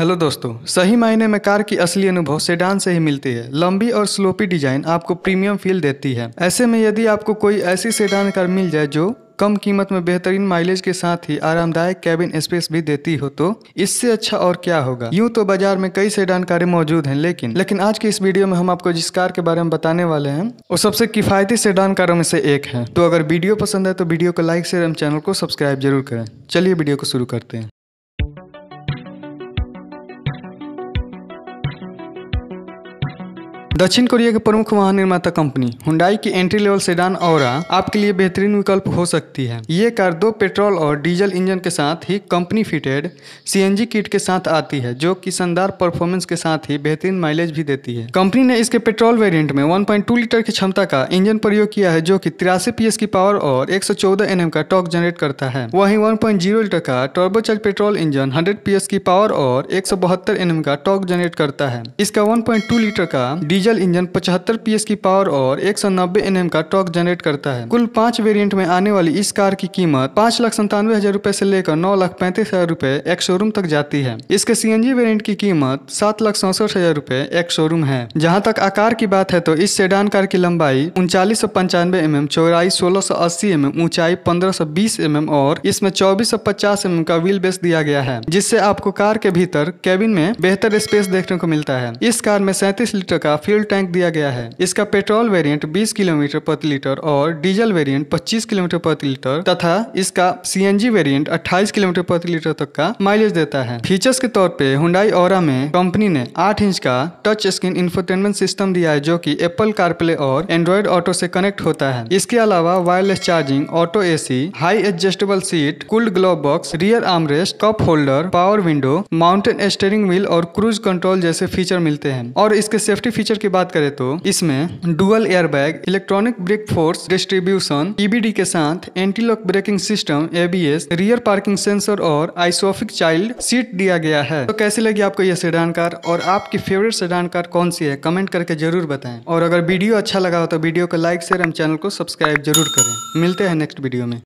hello दोस्तों सही मायने में कार की असली अनुभव सेडान से ही मिलती है लंबी और स्लोपी डिजाइन आपको प्रीमियम फील देती है ऐसे में यदि आपको कोई ऐसी सेडान कार मिल जाए जो कम कीमत में बेहतरीन माइलेज के साथ ही आरामदायक कैबिन स्पेस भी देती हो तो इससे अच्छा और क्या होगा यूं तो बाजार में कई सेडान कारें मौजूद हैं लेकिन लेकिन आज के इस वीडियो में हम आपको जिस कार के बारे में बताने वाले हैं वो सबसे किफायती सेडान कारों में से एक है तो अगर वीडियो पसंद है तो वीडियो को लाइक शेयर एवं चैनल को सब्सक्राइब जरूर करें चलिए वीडियो को शुरू करते हैं दक्षिण कोरिया के प्रमुख वाहन निर्माता कंपनी हुंडाई की एंट्री लेवल सेडान और आपके लिए बेहतरीन विकल्प हो सकती है ये कार दो पेट्रोल और डीजल इंजन के साथ ही कंपनी फिटेड सीएनजी किट के साथ आती है जो कि शानदार परफॉर्मेंस के साथ ही बेहतरीन माइलेज भी देती है कंपनी ने इसके पेट्रोल वेरियंट में वन लीटर की क्षमता का इंजन प्रयोग किया है जो की तिरासी पी की पावर और एक सौ का टॉक जनरेट करता है वही वन लीटर का turbocharge petrol engine hundred P की पावर और एक सौ का टॉक जनरेट करता है इसका वन लीटर का डीजल डीजल इंजन 75 पीएस की पावर और 190 एनएम का टॉक जनरेट करता है कुल पांच वेरिएंट में आने वाली इस कार की कीमत पांच लाख संतानवे हजार रूपए ऐसी लेकर नौ लाख पैंतीस हजार रूपए एक शोरूम तक जाती है इसके सीएनजी वेरिएंट की कीमत सात लाख सड़सठ हजार रूपए एक शोरूम है जहाँ तक आकार की बात है तो इस सेडान कार की लंबाई उनचालीस सौ पंचानवे एम एम चौराई सोलह सौ अस्सी एम एम ऊंचाई पंद्रह सौ बीस एम एम और इसमें चौबीस सौ पचास एम एम का व्हील बेस दिया गया है जिससे आपको कार के भीतर कैबिन में बेहतर स्पेस देखने को मिलता है इस कार में सैंतीस लीटर का फ्यूल फ्यूल टैंक दिया गया है इसका पेट्रोल वेरिएंट 20 किलोमीटर प्रति लीटर और डीजल वेरिएंट 25 किलोमीटर प्रति लीटर तथा इसका सीएनजी वेरिएंट 28 किलोमीटर प्रति लीटर तक का माइलेज देता है फीचर्स के तौर पे हुडाई और में कंपनी ने आठ इंच का टच स्क्रीन इंफोटेनमेंट सिस्टम दिया है जो की एप्पल कारप्ले और एंड्रॉइड ऑटो से कनेक्ट होता है इसके अलावा wireless charging auto AC high adjustable seat cooled glove box rear armrest cup holder power window mounted steering wheel और क्रूज कंट्रोल जैसे फीचर मिलते हैं और इसके सेफ्टी फीचर की बात करें तो इसमें dual airbag electronic brake force distribution EBD के साथ antilock braking system ABS rear parking sensor और आइसोफिक चाइल्ड सीट दिया गया है तो कैसे लगी आपको यह सेडान कार और आपकी फेवरेट सेडान कार कौन सी है कमेंट करके जरूर बताएं और अगर वीडियो अच्छा लगा हो तो वीडियो को लाइक शेयर एंड चैनल को सब्सक्राइब जरूर करें मिलते हैं नेक्स्ट वीडियो में